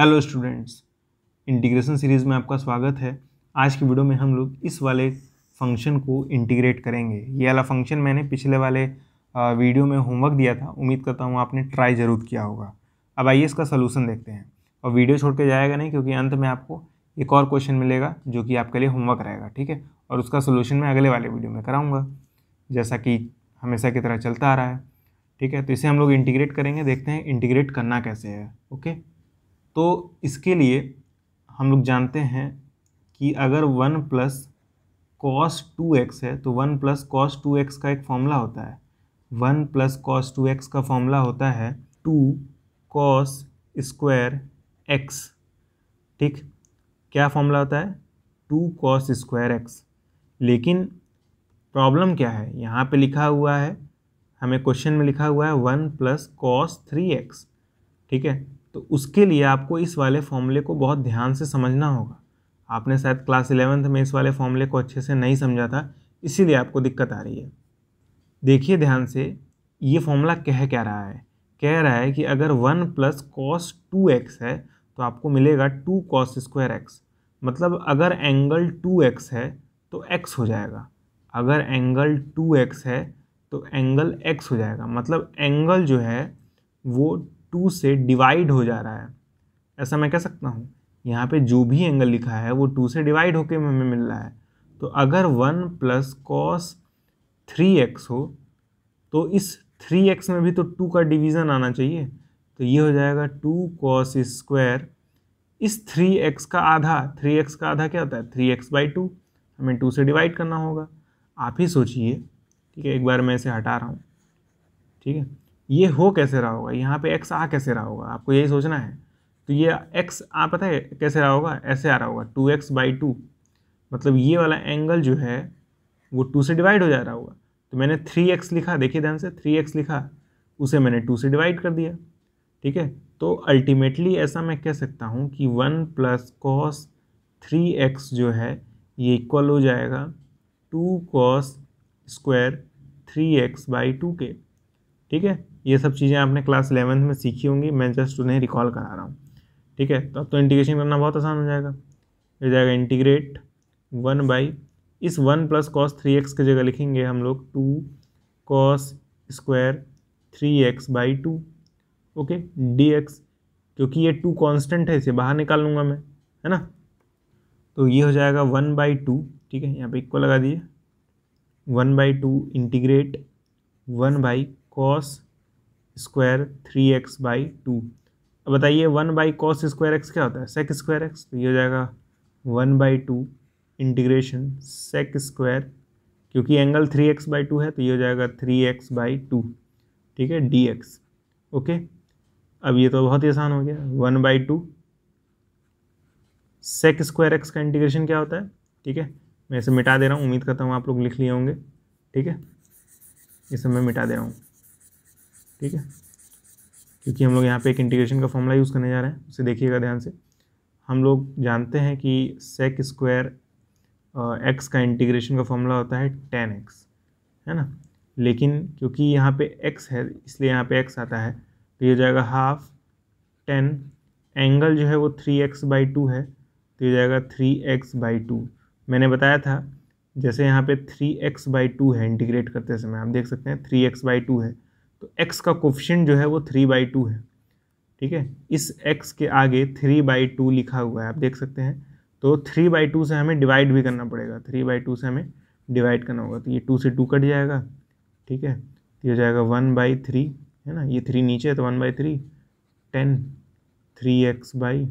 hello students integration series में आपका स्वागत है आज की वीडियो में हम लोग इस वाले फंक्शन को इंटीग्रेट करेंगे ये वाला फंक्शन मैंने पिछले वाले वीडियो में होमवर्क दिया था उम्मीद करता हूँ आपने ट्राई ज़रूर किया होगा अब आइए इसका सलूशन देखते हैं और वीडियो छोड़ के जाएगा नहीं क्योंकि अंत में आपको एक और क्वेश्चन मिलेगा जो कि आपके लिए होमवर्क रहेगा ठीक है और उसका सोल्यूशन मैं अगले वाले वीडियो में कराऊँगा जैसा कि हमेशा की तरह चलता आ रहा है ठीक है तो इसे हम लोग इंटीग्रेट करेंगे देखते हैं इंटीग्रेट करना कैसे है ओके तो इसके लिए हम लोग जानते हैं कि अगर one plus cos two x है तो one plus cos two x का एक फॉर्मूला होता है one plus cos two x का फॉर्मूला होता है टू कॉस स्क्वायर एक्स ठीक क्या फॉर्मूला होता है टू कॉस स्क्वायर एक्स लेकिन प्रॉब्लम क्या है यहाँ पे लिखा हुआ है हमें क्वेश्चन में लिखा हुआ है one plus cos three x ठीक है तो उसके लिए आपको इस वाले फॉर्मूले को बहुत ध्यान से समझना होगा आपने शायद क्लास इलेवेंथ में इस वाले फॉर्मूले को अच्छे से नहीं समझा था इसीलिए आपको दिक्कत आ रही है देखिए ध्यान से ये फॉर्मूला कह क्या रहा है कह रहा है कि अगर one plus cos two x है तो आपको मिलेगा टू कॉस स्क्वायर एक्स मतलब अगर एंगल टू एक्स है तो एक्स हो जाएगा अगर एंगल टू एक्स है तो एंगल एक्स हो जाएगा मतलब एंगल जो है वो टू से डिवाइड हो जा रहा है ऐसा मैं कह सकता हूँ यहाँ पे जो भी एंगल लिखा है वो टू से डिवाइड होकर हमें मिल रहा है तो अगर one plus cos three x हो तो इस थ्री एक्स में भी तो टू का डिवीज़न आना चाहिए तो ये हो जाएगा टू कॉस स्क्वायर इस थ्री एक्स का आधा थ्री एक्स का आधा क्या होता है थ्री एक्स बाई टू हमें टू से डिवाइड करना होगा आप ही सोचिए ठीक है एक बार मैं इसे हटा रहा हूँ ठीक है ये हो कैसे रहा होगा यहाँ पे एक्स आ कैसे रहा होगा आपको यही सोचना है तो ये एक्स आ पता है कैसे रहा होगा ऐसे आ रहा होगा टू एक्स बाई टू मतलब ये वाला एंगल जो है वो टू से डिवाइड हो जा रहा होगा तो मैंने थ्री एक्स लिखा देखिए ध्यान से थ्री एक्स लिखा उसे मैंने टू से डिवाइड कर दिया ठीक है तो अल्टीमेटली ऐसा मैं कह सकता हूँ कि one plus cos three x जो है ये इक्वल हो जाएगा two cos square three x by two के ठीक है ये सब चीज़ें आपने क्लास इलेवंथ में सीखी होंगी मैं जस्ट उन्हें रिकॉल करा रहा हूँ ठीक है तो, अब तो इंटीग्रेशन करना बहुत आसान हो जाएगा हो जाएगा इंटीग्रेट वन बाई इस one plus cos three x की जगह लिखेंगे हम लोग two cos square three x by two okay d x क्योंकि ये टू कांस्टेंट है इसे बाहर निकाल लूँगा मैं है ना तो ये हो जाएगा वन बाई टू ठीक है यहाँ पे इक्वल लगा दिए one by two integrate one by cos square three x by two अब बताइए one by cos square x क्या होता है सेक स्क्वायर एक्स तो ये हो जाएगा one by two integration sec square क्योंकि angle three x by two है तो ये हो जाएगा थ्री एक्स बाई टू ठीक है डी एक्स ओके अब ये तो बहुत ही आसान हो गया one by two sec square x का इंटीग्रेशन क्या होता है ठीक है मैं इसे मिटा दे रहा हूँ उम्मीद करता हूँ आप लोग लिख लिए होंगे ठीक है इसे मैं मिटा दे रहा हूँ ठीक है क्योंकि हम लोग यहाँ पे एक इंटीग्रेशन का फॉर्मूला यूज़ करने जा रहे हैं उसे देखिएगा ध्यान से हम लोग जानते हैं कि सेक स्क्वायर एक्स का इंटीग्रेशन का फॉर्मूला होता है टेन एक्स है ना लेकिन क्योंकि यहाँ पे एक्स है इसलिए यहाँ पे एक्स आता है तो ये जाएगा हाफ टेन एंगल जो है वो थ्री एक्स बाई टू है तो ये जाएगा थ्री एक्स बाई टू मैंने बताया था जैसे यहाँ पे थ्री एक्स बाई टू है इंटीग्रेट करते समय आप देख सकते हैं थ्री एक्स बाई टू है तो x का कोफिशेंट जो है वो थ्री बाई टू है ठीक है इस x के आगे थ्री बाई टू लिखा हुआ है आप देख सकते हैं तो थ्री बाई टू से हमें डिवाइड भी करना पड़ेगा थ्री बाई टू से हमें डिवाइड करना होगा तो ये टू से टू कट जाएगा ठीक है तो ये हो जाएगा वन बाई थ्री है ना ये थ्री नीचे है तो one by three tan three x by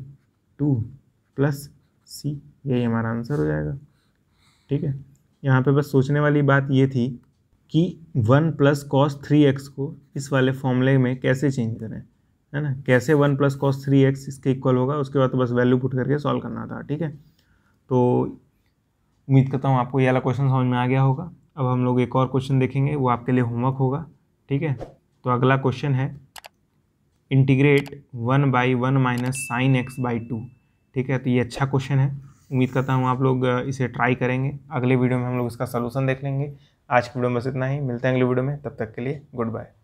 two plus C यही हमारा आंसर हो जाएगा ठीक है यहाँ पे बस सोचने वाली बात ये थी कि one plus cos three x को इस वाले फॉर्मूले में कैसे चेंज करें है ना कैसे one plus cos three x इसके इक्वल होगा उसके बाद तो बस वैल्यू पुट करके सॉल्व करना था ठीक है तो उम्मीद करता हूँ आपको ये वाला क्वेश्चन समझ में आ गया होगा अब हम लोग एक और क्वेश्चन देखेंगे वो आपके लिए होमवर्क होगा ठीक है तो अगला क्वेश्चन है integrate one by one minus sine x by two ठीक है तो ये अच्छा क्वेश्चन है उम्मीद करता हूँ आप लोग इसे ट्राई करेंगे अगले वीडियो में हम लोग इसका सलूशन देख लेंगे आज की वीडियो में बस इतना ही मिलते हैं अगली वीडियो में तब तक के लिए गुड बाय